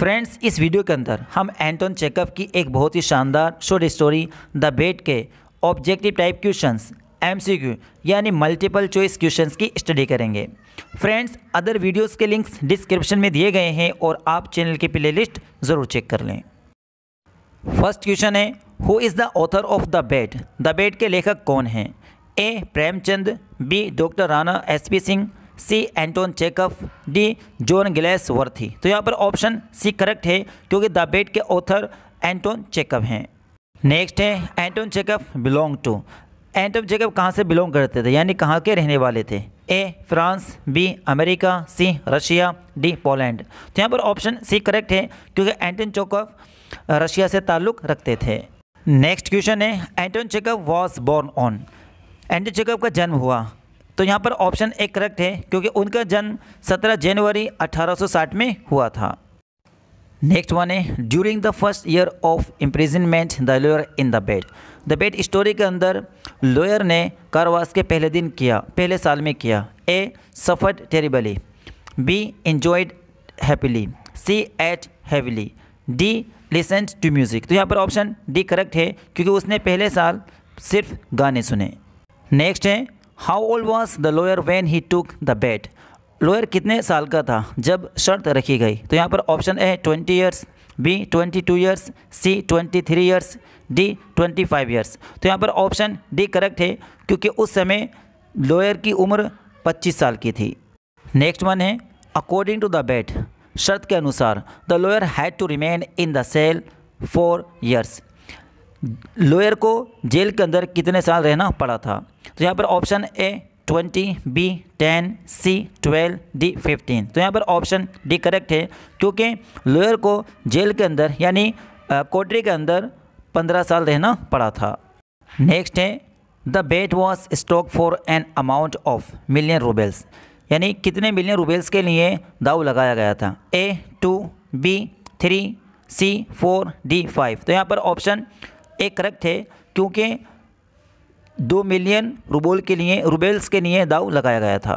Friends इस video के अंदर हम एंटोन चेकअप की एक बहुत ही शानदार शोर स्टोरी द बेट के ऑब्जेक्टिव टाइप क्वेश्चंस एमसीक्यू यानी मल्टीपल चॉइस क्वेश्चंस की स्टडी करेंगे फ्रेंड्स अदर वीडियोस के लिंक्स डिस्क्रिप्शन में दिए गए हैं और आप चैनल की प्ले ज़रूर चेक कर लें फर्स्ट क्वेश्चन है who is the author of the bet the bet के लेखक कौन हैं A Premchand B doctor Rana S P Singh C Anton Chekhov D John Galsworthy तो यहाँ पर ऑप्शन सी करेक्ट है क्योंकि द बेट के ऑथर एंटोन चेकअप हैं नेक्स्ट है Anton Chekhov belong to Anton Chekhov कहाँ से बिलोंग करते थे यानी कहाँ के रहने वाले थे A France B America C Russia D Poland तो यहाँ पर ऑप्शन सी करेक्ट है क्योंकि एंटोन चेकअप रशिया से ताल्लुक़ रखते थे नेक्स्ट क्वेश्चन है Anton Chekhov was born on Anton Chekhov का जन्म हुआ तो यहाँ पर ऑप्शन ए करेक्ट है क्योंकि उनका जन्म 17 जनवरी 1860 में हुआ था नेक्स्ट वन है during the first year of imprisonment the lawyer in the bet the bet story के अंदर लोयर ने कारावास के पहले दिन किया पहले साल में किया A suffered terribly B enjoyed happily C ate heavily D listened to music तो यहाँ पर ऑप्शन डी करेक्ट है क्योंकि उसने पहले साल सिर्फ गाने सुने नेक्स्ट है how old was the lawyer when he took the bet lawyer कितने साल का था जब शर्त रखी गई तो यहाँ पर ऑप्शन ए है twenty years B twenty two years C twenty three years D twenty five years तो यहाँ पर ऑप्शन डी करेक्ट है क्योंकि उस समय लोअर की उम्र पच्चीस साल की थी नेक्स्ट वन है अकॉर्डिंग टू द बेट शर्त के अनुसार the lawyer had to remain in the cell for years lawyer को जेल के अंदर कितने साल रहना पड़ा था तो यहाँ पर option A twenty B ten C twelve D fifteen तो यहाँ पर ऑप्शन डी करेक्ट है क्योंकि लॉयर को जेल के अंदर यानी कोटरी के अंदर पंद्रह साल रहना पड़ा था नेक्स्ट है the bet was staked for an amount of million roubles यानी कितने मिलियन रूबेल्स के लिए दाव लगाया गया था A two B three C four D five तो यहाँ पर ऑप्शन एक करेक्ट है क्योंकि दो मिलियन रुबोल के लिए रुबेल्स के लिए दाव लगाया गया था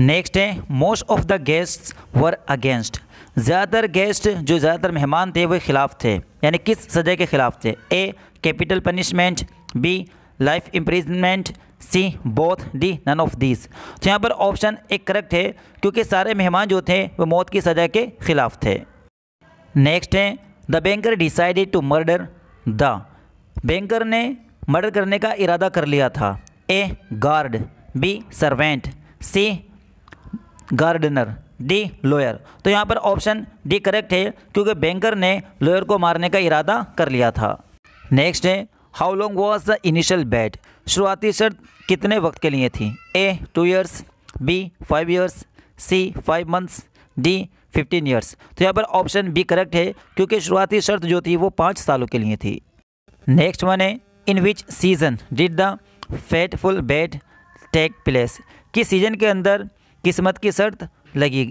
नेक्स्ट है most of the guest were against ज़्यादातर गेस्ट जो ज़्यादातर मेहमान थे वे खिलाफ थे यानी किस सजा के खिलाफ थे A capital punishment B life imprisonment C both D none of this तो यहाँ पर ऑप्शन एक करेक्ट है क्योंकि सारे मेहमान जो थे वो मौत की सजा के खिलाफ थे नेक्स्ट है the banker decided to murder the banker ने मर्डर करने का इरादा कर लिया था A guard B servant C gardener D lawyer तो यहाँ पर ऑप्शन डी करेक्ट है क्योंकि बैंकर ने लॉयर को मारने का इरादा कर लिया था नेक्स्ट है how long was the initial bet शुरुआती शर्त कितने वक्त के लिए थी A two years B five years C five months D fifteen years तो यहाँ पर ऑप्शन बी करेक्ट है क्योंकि शुरुआती शर्त जो थी वो पाँच सालों के लिए थी नेक्स्ट वन है in which season did the full bet take place किस सीज़न के अंदर किस्मत की शर्त लगी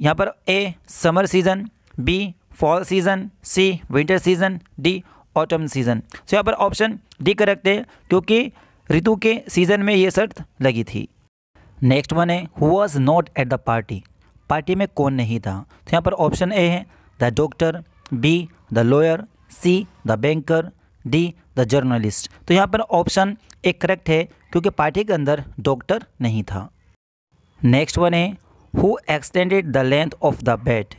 यहाँ पर A summer season B fall season C winter season D autumn season तो यहाँ पर ऑप्शन डी करेक्ट है क्योंकि ऋतु के सीज़न में ये शर्त लगी थी नेक्स्ट वन है who was not at the party party में कौन नहीं था तो यहाँ पर ऑप्शन ए है the doctor B the lawyer C the banker D the journalist तो यहाँ पर ऑप्शन ए करेक्ट है क्योंकि पार्टी के अंदर डॉक्टर नहीं था नेक्स्ट वन है who extended the length of the bet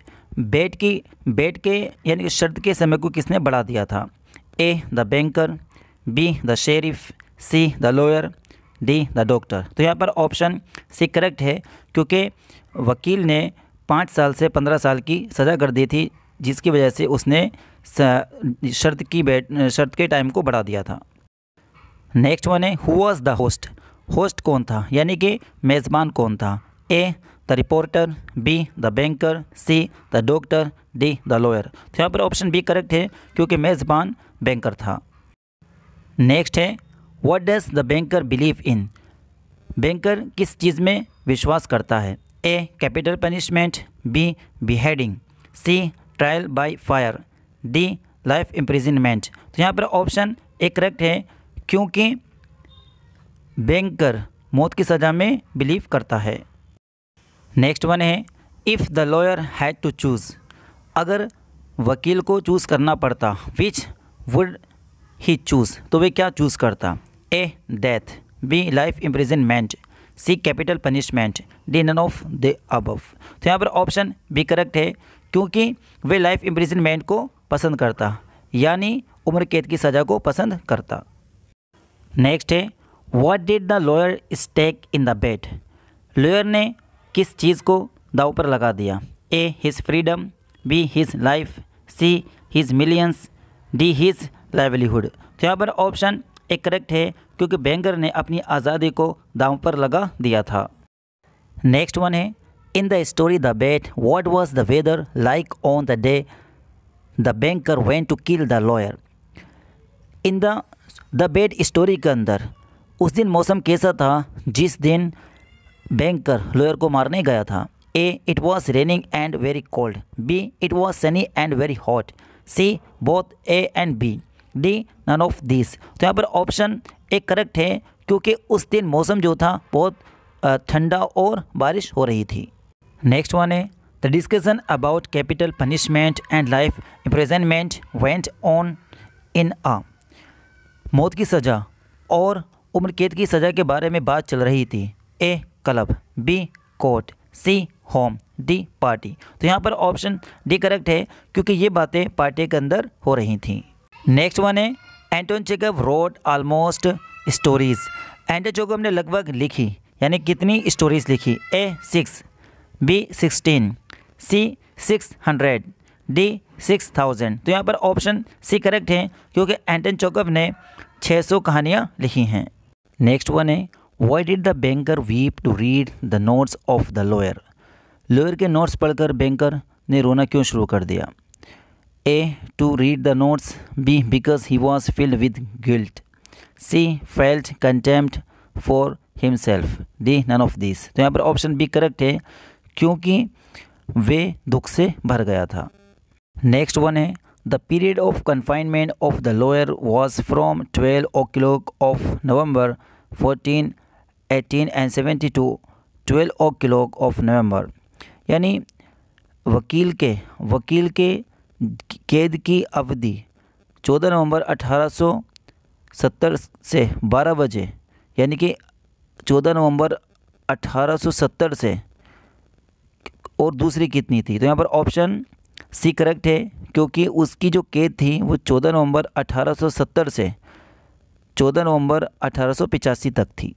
bet की बेड के यानी कि शर्त के समय को किसने बढ़ा दिया था A the banker B the sheriff C the lawyer D the doctor तो यहाँ पर ऑप्शन सी करेक्ट है क्योंकि वकील ने पाँच साल से पंद्रह साल की सज़ा कर दी थी जिसकी वजह से उसने शर्त की बैठ शर्त के टाइम को बढ़ा दिया था नेक्स्ट वन है who was the host host कौन था यानी कि मेज़बान कौन था A the reporter B the banker C the doctor D the lawyer तो यहाँ पर ऑप्शन बी करेक्ट है क्योंकि मेज़बान बैंकर था नेक्स्ट है what does the banker believe in banker किस चीज़ में विश्वास करता है A capital punishment B beheading C trial by fire D life imprisonment तो यहाँ पर ऑप्शन ए करेक्ट है क्योंकि बैंकर मौत की सज़ा में बिलीव करता है नेक्स्ट वन है if the lawyer had to choose अगर वकील को चूज़ करना पड़ता विच वुड ही चूज़ तो वे क्या चूज़ करता A death B life imprisonment C capital punishment D none of the above तो यहाँ पर ऑप्शन बी करेक्ट है क्योंकि वे लाइफ इम्प्रिजनमेंट को पसंद करता यानी उम्र कैद की सज़ा को पसंद करता नेक्स्ट है what did the lawyer stake in the bet lawyer ने किस चीज़ को दाव पर लगा दिया A his freedom B his life C his millions D his livelihood तो यहाँ पर ऑप्शन एक करेक्ट है क्योंकि बैंगर ने अपनी आज़ादी को दाव पर लगा दिया था नेक्स्ट वन है in the story the bet what was the weather like on the day the banker went to kill the lawyer in the the bet story के अंदर उस दिन मौसम कैसा था जिस दिन बैंकर लॉयर को मारने गया था A it was raining and very cold B it was sunny and very hot C both A and B D none of this तो यहाँ पर ऑप्शन एक करेक्ट है क्योंकि उस दिन मौसम जो था बहुत ठंडा और बारिश हो रही थी नेक्स्ट वन है the discussion about capital punishment and life imprisonment went on in a मौत की सज़ा और उम्र कैद की सज़ा के बारे में बात चल रही थी A club B court C home D party तो यहाँ पर ऑप्शन डी करेक्ट है क्योंकि ये बातें पार्टी के अंदर हो रही थी नेक्स्ट वन है Anton Chekhov wrote almost stories Anton Chekhov ने लगभग लिखी यानी कितनी स्टोरीज़ लिखी A six B sixteen C six hundred D six thousand तो यहाँ पर ऑप्शन सी करेक्ट है क्योंकि एंटन चौकअप ने छः सौ कहानियाँ लिखी हैं नेक्स्ट वन है why did the banker weep to read the notes of the lawyer lawyer के नोट्स पढ़कर बैंकर ने रोना क्यों शुरू कर दिया A. To read the notes. B. Because he was filled with guilt. C. Felt contempt for himself. D. None of these. तो यहाँ पर ऑप्शन बी करेक्ट है क्योंकि वे दुख से भर गया था नेक्स्ट वन है the period of confinement of the lawyer was from twelve o'clock of November fourteen eighteen and seventy to twelve o'clock of November यानी वकील के वकील के कैद की अवधि चौदह नवंबर 1870 से 12 बजे यानी कि 14 नवंबर 1870 से और दूसरी कितनी थी तो यहाँ पर ऑप्शन सी करेक्ट है क्योंकि उसकी जो कैद थी वो 14 नवंबर 1870 से 14 नवंबर 1885 तक थी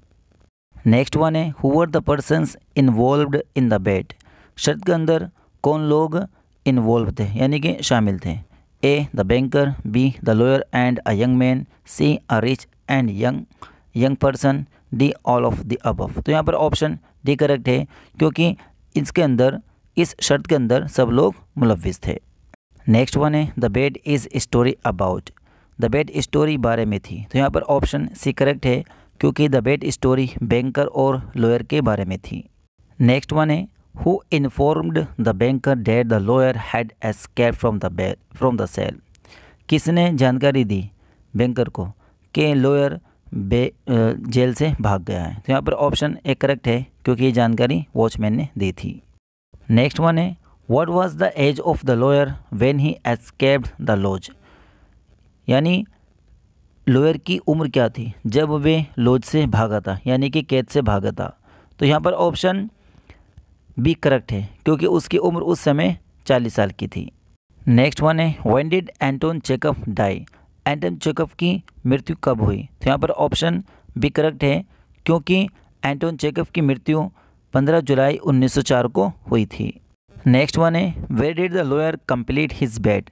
नेक्स्ट वन है who are the persons involve in the bet शर्त के अंदर कौन लोग इन्वॉल्व थे यानी कि शामिल थे A the banker B the lawyer and a young man C a rich and young young person D all of the above तो यहाँ पर ऑप्शन डी करेक्ट है क्योंकि इसके अंदर इस शर्त के अंदर सब लोग मुलविस थे नेक्स्ट वन है the bet is story about the bet story बारे में थी तो यहाँ पर ऑप्शन सी करेक्ट है क्योंकि द बेड स्टोरी बैंकर और लॉयर के बारे में थी नेक्स्ट वन है who informed the banker that the lawyer had escaped from the bed, from the cell किसने जानकारी दी बैंकर को कि लॉयर जेल से भाग गया है तो यहाँ पर ऑप्शन ए करेक्ट है क्योंकि ये जानकारी वॉचमैन ने दी थी नेक्स्ट वन है what was the age of the lawyer when he escaped the lodge यानी लॉयर की उम्र क्या थी जब वे लॉज से भागा था यानी कि कैद से भागा था तो यहाँ पर ऑप्शन बी करेक्ट है क्योंकि उसकी उम्र उस समय चालीस साल की थी नेक्स्ट वन है when did Anton Chekhov die Anton Chekhov की मृत्यु कब हुई तो यहाँ पर ऑप्शन बी करेक्ट है क्योंकि एंटोन चेकअप की मृत्यु 15 जुलाई 1904 को हुई थी नेक्स्ट वन है where did the lawyer complete his bet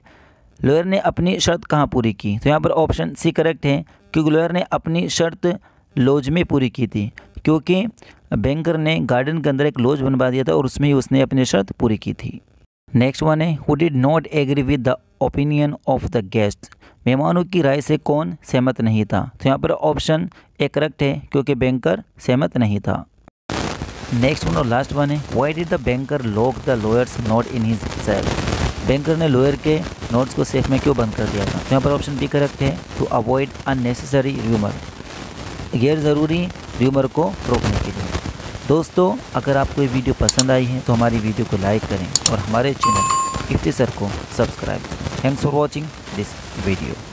lawyer ने अपनी शर्त कहाँ पूरी की तो यहाँ पर ऑप्शन सी करेक्ट है क्योंकि लॉयर ने अपनी शर्त लॉज में पूरी की थी क्योंकि बैंकर ने गार्डन के अंदर एक लॉज बनवा दिया था और उसमें ही उसने अपनी शर्त पूरी की थी नेक्स्ट वन है who did not agree with the opinion of the guest मेहमानों की राय से कौन सहमत नहीं था तो यहाँ पर ऑप्शन ए करेक्ट है क्योंकि बैंकर सहमत नहीं था नेक्स्ट वन और लास्ट वन है why did the banker lock the lawyer's note in his safe banker ने लॉयर के नोट्स को सेफ में क्यों बंद कर दिया था तो यहाँ पर ऑप्शन बी करेक्ट है टू अवॉइड अननेसेसरी र्यूमर गैर ज़रूरी ट्यूमर को रोकने के लिए दोस्तों अगर आपको ये वीडियो पसंद आई है तो हमारी वीडियो को लाइक करें और हमारे चैनल इफ्ती सर को subscribe thanks for watching this video